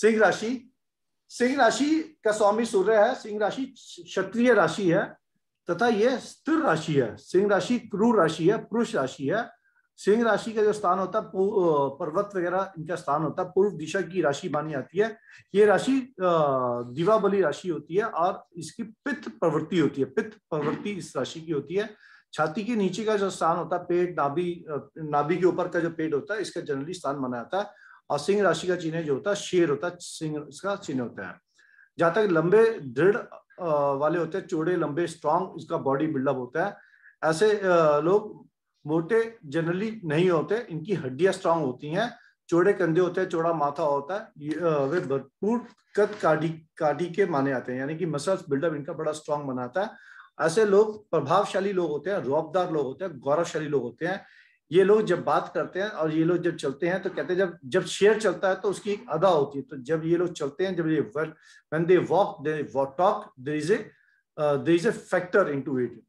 सिंह राशि सिंह राशि का स्वामी सूर्य है सिंह राशि क्षत्रिय राशि है तथा यह स्थिर राशि है सिंह राशि क्रूर राशि है पुरुष राशि है सिंह राशि का जो स्थान होता है पर्वत वगैरह इनका स्थान होता है पूर्व दिशा की राशि मानी जाती है ये राशि दीवाबली राशि होती है और इसकी पित्त प्रवृत्ति होती है पित्त प्रवृत्ति इस राशि की होती है छाती के नीचे का जो स्थान होता है पेट नाभि नाभि के ऊपर का जो पेट होता है इसका जनरली स्थान माना जाता है और सिंह राशि का चिन्ह जो होता है शेर होता है सिंह इसका चिन्ह होता है जहां तक लंबे दृढ़ वाले होते हैं चौड़े लंबे स्ट्रांग इसका बॉडी बिल्डअप होता है ऐसे लोग मोटे जनरली नहीं होते इनकी हड्डियां स्ट्रांग होती हैं चौड़े कंधे होते हैं चौड़ा माथा होता है वे भरपूर कद काडी काडी के माने आते हैं यानी कि मसल्स बिल्डअप इनका बड़ा स्ट्रांग बनाता है ऐसे लोग प्रभावशाली लोग होते हैं रौबदार लोग होते हैं गौरवशाली लोग होते हैं ये लोग जब बात करते हैं और ये लोग जब चलते हैं तो कहते हैं जब जब शेयर चलता है तो उसकी एक अदा होती है तो जब ये लोग चलते हैं जब ये when they walk they talk there is a there is a factor into it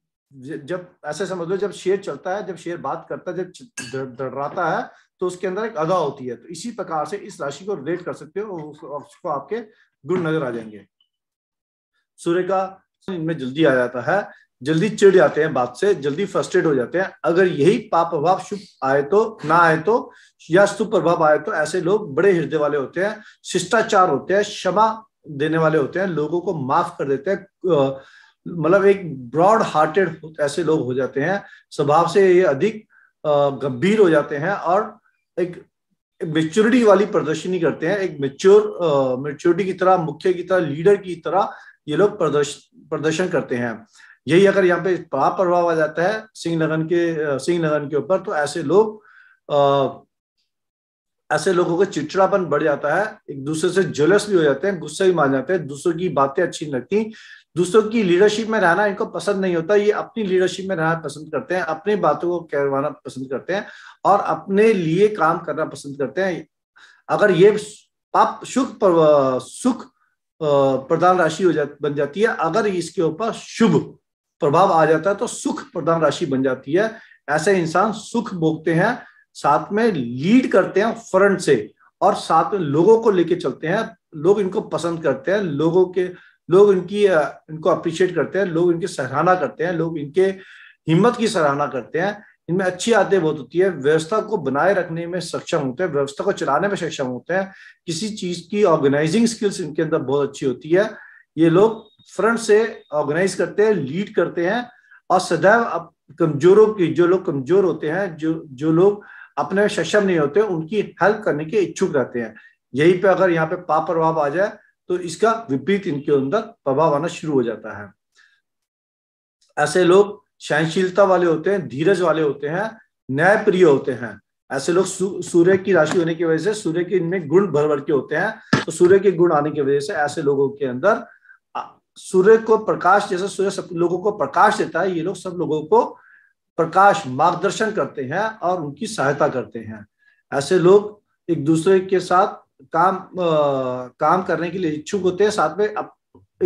जब ऐसे समझ लो जब शेर चलता है जब शेर बात करता है जब दड़ाता है तो उसके अंदर एक अदा होती है तो इसी प्रकार से इस राशि को रिलेट कर सकते हो और उसको आपके गुण नजर आ जाएंगे सूर्य का इनमें जल्दी आ जाता है जल्दी चिड़ जाते हैं बात से जल्दी फ्रस्ट्रेट हो जाते हैं अगर यही पाप प्रभाव शुभ आए तो ना आए तो या शुभ प्रभाव आए तो ऐसे लोग बड़े हृदय वाले होते हैं शिष्टाचार होते हैं क्षमा देने वाले होते हैं लोगों को माफ कर देते हैं मतलब एक ब्रॉड हार्टेड ऐसे लोग हो जाते हैं स्वभाव से ये अधिक गंभीर हो जाते हैं और एक मेच्योरिटी वाली प्रदर्शनी करते हैं एक मेच्योर मेच्योरिटी की तरह मुख्य की तरह लीडर की तरह ये लोग प्रदर्शन प्रदर्शन करते हैं यही अगर यहाँ पे पाप प्रभाव आ जाता है सिंह लगन के सिंह लगन के ऊपर तो ऐसे लोग ऐसे लोगों का चिड़चिड़ापन बढ़ जाता है एक दूसरे से जलस भी हो जाते हैं गुस्से भी मान जाते हैं दूसरों की बातें अच्छी नहीं लगती दूसरों की लीडरशिप में रहना इनको पसंद नहीं होता ये अपनी लीडरशिप में रहना पसंद करते हैं अपनी बातों को करवाना पसंद करते हैं और अपने लिए काम करना पसंद करते हैं अगर ये पाप सुख सुख प्रधान राशि हो जा बन जाती है अगर इसके ऊपर शुभ प्रभाव आ जाता है तो सुख प्रधान राशि बन जाती है ऐसे इंसान सुख भोगते हैं साथ में लीड करते हैं फ्रंट से और साथ में लोगों को लेके चलते हैं लोग इनको पसंद करते हैं लोगों के लोग इनकी इनको अप्रिशिएट करते हैं लोग इनकी सराहना करते हैं लोग इनके हिम्मत की सराहना करते हैं इनमें अच्छी आदतें बहुत होती है व्यवस्था को बनाए रखने में सक्षम होते हैं व्यवस्था को चलाने में सक्षम होते हैं किसी चीज की ऑर्गेनाइजिंग स्किल्स इनके अंदर बहुत अच्छी होती है ये लोग फ्रंट से ऑर्गेनाइज करते हैं लीड करते हैं और सदैव कमजोरों की जो लोग कमजोर होते हैं जो जो लोग अपने सक्षम नहीं होते उनकी हेल्प करने के इच्छुक रहते हैं यही पे अगर यहाँ पे पाप प्रभाव आ जाए तो इसका विपरीत इनके अंदर प्रभाव आना शुरू हो जाता है ऐसे लोग सहनशीलता वाले होते हैं धीरज वाले होते हैं न्याय प्रिय होते हैं ऐसे लोग सूर्य की राशि होने की वजह से सूर्य के इनमें गुण भर भर के होते हैं तो सूर्य के गुण आने की वजह से ऐसे लोगों के अंदर सूर्य को प्रकाश जैसा सूर्य सब लोगों को प्रकाश देता है ये लोग सब लोगों को प्रकाश मार्गदर्शन करते हैं और उनकी सहायता करते हैं ऐसे लोग एक दूसरे के साथ काम आ, काम करने के लिए इच्छुक होते हैं साथ में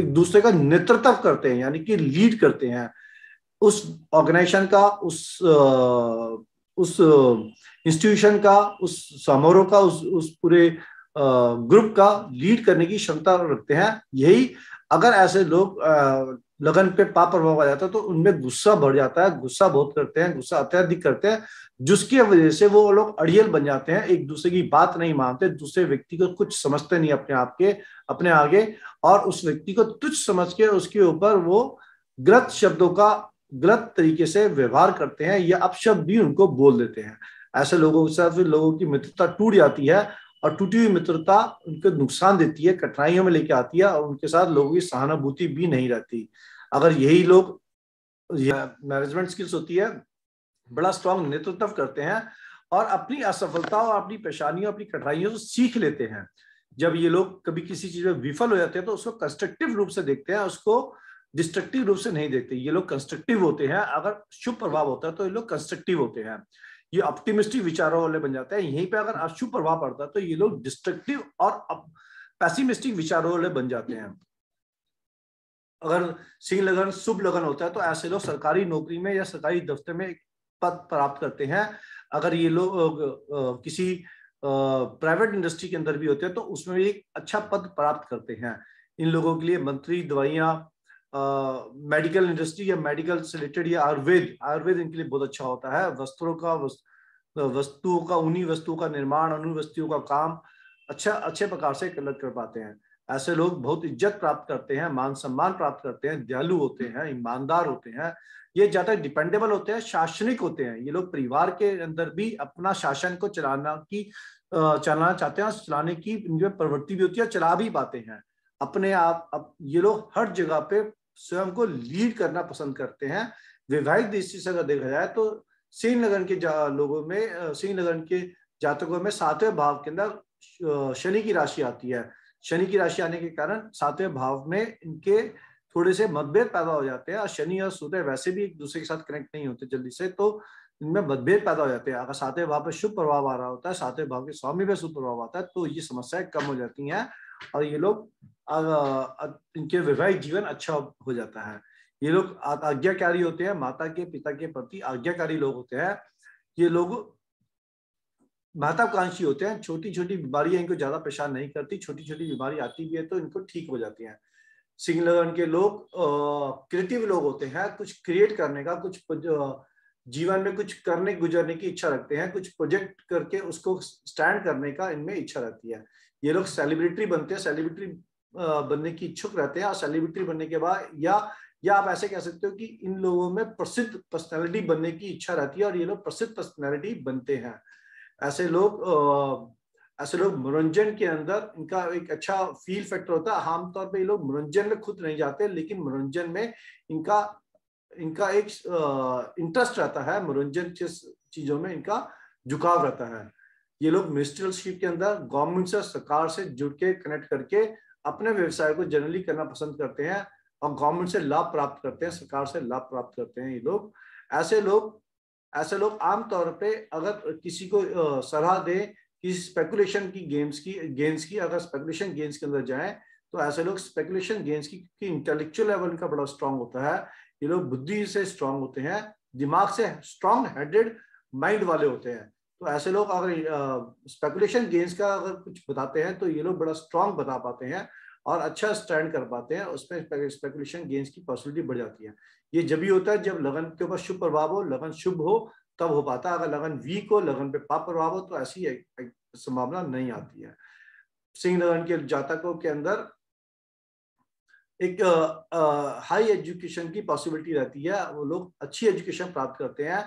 एक दूसरे का नेतृत्व करते हैं यानी कि लीड करते हैं उस ऑर्गेनाइजेशन का उस आ, उस इंस्टीट्यूशन का उस समारोह का उस उस पूरे ग्रुप का लीड करने की क्षमता रखते हैं यही अगर ऐसे लोग लगन पे पाप प्रभाव आ जाता है तो उनमें गुस्सा बढ़ जाता है गुस्सा बहुत करते हैं गुस्सा अत्यधिक करते हैं जिसकी वजह से वो लोग अड़ियल बन जाते हैं एक दूसरे की बात नहीं मानते दूसरे व्यक्ति को कुछ समझते नहीं अपने आप के अपने आगे और उस व्यक्ति को तुच्छ समझ के उसके ऊपर वो गलत शब्दों का गलत तरीके से व्यवहार करते हैं या अपशब्द भी उनको बोल देते हैं ऐसे लोगों के साथ फिर लोगों की मित्रता टूट जाती है और टूटी हुई मित्रता उनके नुकसान देती है कठिनाइयों में लेके आती है और उनके साथ लोगों की सहानुभूति भी नहीं रहती अगर यही लोग मैनेजमेंट स्किल्स होती है बड़ा स्ट्रांग नेतृत्व करते हैं और अपनी असफलता और अपनी परेशानियों अपनी कठिनाइयों से सीख लेते हैं जब ये लोग कभी किसी चीज में विफल हो जाते हैं तो उसको कंस्ट्रक्टिव रूप से देखते हैं उसको डिस्ट्रक्टिव रूप से नहीं देखते ये लोग कंस्ट्रक्टिव होते हैं अगर शुभ प्रभाव होता है तो ये लोग कंस्ट्रक्टिव होते हैं ये ऑप्टिमिस्टिक विचारों वाले बन जाते हैं यहीं पे अगर अशुभ प्रभाव पड़ता है तो ये लोग डिस्ट्रक्टिव और पैसिमिस्टिक विचारों वाले बन जाते हैं अगर सिंह लगन शुभ लगन होता है तो ऐसे लोग सरकारी नौकरी में या सरकारी दफ्तर में एक पद प्राप्त करते हैं अगर ये लोग किसी प्राइवेट इंडस्ट्री के अंदर भी होते हैं तो उसमें भी एक अच्छा पद प्राप्त करते हैं इन लोगों के लिए मंत्री दवाइयाँ मेडिकल इंडस्ट्री या मेडिकल से रिलेटेड या आयुर्वेद आयुर्वेद इनके लिए बहुत अच्छा होता है वस्त्रों का वस्तुओं का उन्हीं वस्तुओं का निर्माण उन्हीं वस्तुओं का काम अच्छा अच्छे प्रकार से कलर कर पाते हैं ऐसे लोग बहुत इज्जत प्राप्त करते हैं मान सम्मान प्राप्त करते हैं दयालु होते हैं ईमानदार होते हैं ये ज्यादा डिपेंडेबल होते हैं शासनिक होते हैं ये लोग परिवार के अंदर भी अपना शासन को चलाना की चलाना चाहते हैं चलाने की इनमें प्रवृत्ति भी होती है चला भी पाते हैं अपने आप अप, ये लोग हर जगह पे स्वयं को लीड करना पसंद करते हैं वैवाहिक दृष्टि से अगर देखा जाए तो सिंह लगन के लोगों में सिंह के जातकों में सातवें भाव के अंदर शनि की राशि आती है शनि की राशि आने के कारण सातवें भाव में इनके थोड़े से मतभेद पैदा हो जाते हैं और शनि और सूर्य वैसे भी एक दूसरे के साथ कनेक्ट नहीं होते जल्दी से तो इनमें मतभेद पैदा हो जाते हैं अगर सातवें भाव पर शुभ प्रभाव आ रहा होता है सातवें भाव के स्वामी पर शुभ प्रभाव आता है तो ये समस्याएं कम हो जाती हैं और ये लोग इनके वैवाहिक जीवन अच्छा हो जाता है ये लोग आज्ञाकारी होते हैं माता के पिता के प्रति आज्ञाकारी लोग होते हैं ये लोग महत्वाकांक्षी होते हैं छोटी छोटी बीमारियां इनको ज्यादा परेशान नहीं करती छोटी छोटी बीमारी आती भी है तो इनको ठीक हो जाती है सिंह लगन के लोग क्रिएटिव लोग होते हैं कुछ क्रिएट करने का कुछ जीवन में कुछ करने गुजरने की इच्छा रखते हैं कुछ प्रोजेक्ट करके उसको स्टैंड करने का इनमें इच्छा रहती है ये लोग सेलिब्रिटी बनते हैं सेलिब्रिटी बनने की इच्छुक रहते हैं और सेलिब्रिटी बनने के बाद या या आप ऐसे कह सकते हो कि इन लोगों में प्रसिद्ध पर्सनैलिटी बनने की इच्छा रहती है और ये लोग प्रसिद्ध पर्सनैलिटी बनते हैं ऐसे लोग ऐसे लोग मनोरंजन के अंदर इनका एक अच्छा फील फैक्टर होता है आमतौर पर ये लोग मनोरंजन में खुद नहीं जाते लेकिन मनोरंजन में इनका इनका एक इंटरेस्ट रहता है मनोरंजन चीजों में इनका झुकाव रहता है ये लोग मिनिस्ट्रियलशिप के अंदर गवर्नमेंट से सरकार से जुड़ के कनेक्ट करके अपने व्यवसाय को जनरली करना पसंद करते हैं और गवर्नमेंट से लाभ प्राप्त करते हैं सरकार से लाभ प्राप्त करते हैं ये लोग ऐसे लोग ऐसे लोग आमतौर पे अगर किसी को सलाह दे किसी स्पेकुलेशन की गेम्स की गेंस की अगर स्पेकुलेशन गेम्स के अंदर जाएं तो ऐसे लोग स्पेकुलेशन गेम्स की क्योंकि इंटेलेक्चुअल लेवल इनका बड़ा स्ट्रांग होता है ये लोग बुद्धि से स्ट्रांग होते हैं दिमाग से स्ट्रांग हेडेड माइंड वाले होते हैं तो ऐसे लोग अगर स्पेकुलेशन गेम्स का अगर कुछ बताते हैं तो ये लोग बड़ा स्ट्रांग बता पाते हैं और अच्छा स्टैंड कर पाते हैं उसमें स्पेकुलेशन गेम्स की पॉसिबिलिटी बढ़ जाती है ये जब भी होता है जब लगन के ऊपर शुभ प्रभाव हो लगन शुभ हो तब हो पाता है अगर लगन वीक हो लगन पे पाप प्रभाव हो तो ऐसी संभावना नहीं आती है सिंह नारायण के जातकों के अंदर एक हाई एजुकेशन की पॉसिबिलिटी रहती है वो लोग अच्छी एजुकेशन प्राप्त करते हैं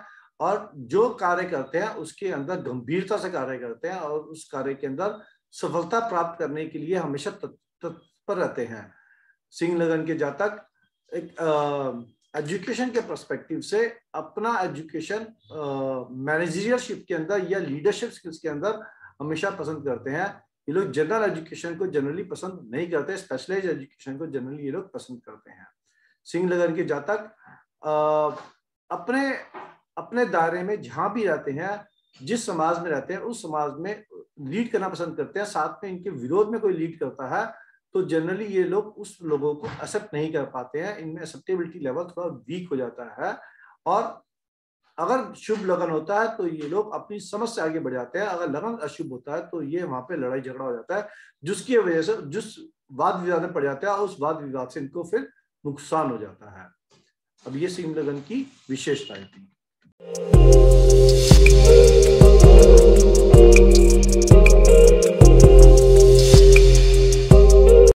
और जो कार्य करते हैं उसके अंदर गंभीरता से कार्य करते हैं और उस कार्य के अंदर सफलता प्राप्त करने के लिए हमेशा तत्पर रहते हैं सिंह लगन के जातक एक एजुकेशन के परस्पेक्टिव से अपना एजुकेशन मैनेजरियलशिप के अंदर या लीडरशिप स्किल्स के अंदर हमेशा पसंद करते हैं ये लोग जनरल एजुकेशन को जनरली पसंद नहीं करते स्पेशलाइज एजुकेशन को जनरली ये लोग पसंद करते हैं सिंह लगन के जातक अपने अपने दायरे में जहां भी रहते हैं जिस समाज में रहते हैं उस समाज में लीड करना पसंद करते हैं साथ में इनके विरोध में कोई लीड करता है तो जनरली ये लोग उस लोगों को एक्सेप्ट नहीं कर पाते हैं इनमें एक्सेप्टेबिलिटी लेवल थोड़ा वीक हो जाता है और अगर शुभ लगन होता है तो ये लोग अपनी समझ से आगे बढ़ जाते हैं अगर लगन अशुभ होता है तो ये वहां पे लड़ाई झगड़ा हो जाता है जिसकी वजह से जिस वाद विवाद में पड़ जाते हैं उस वाद विवाद से इनको फिर नुकसान हो जाता है अब ये सिंह लगन की विशेषताएं थी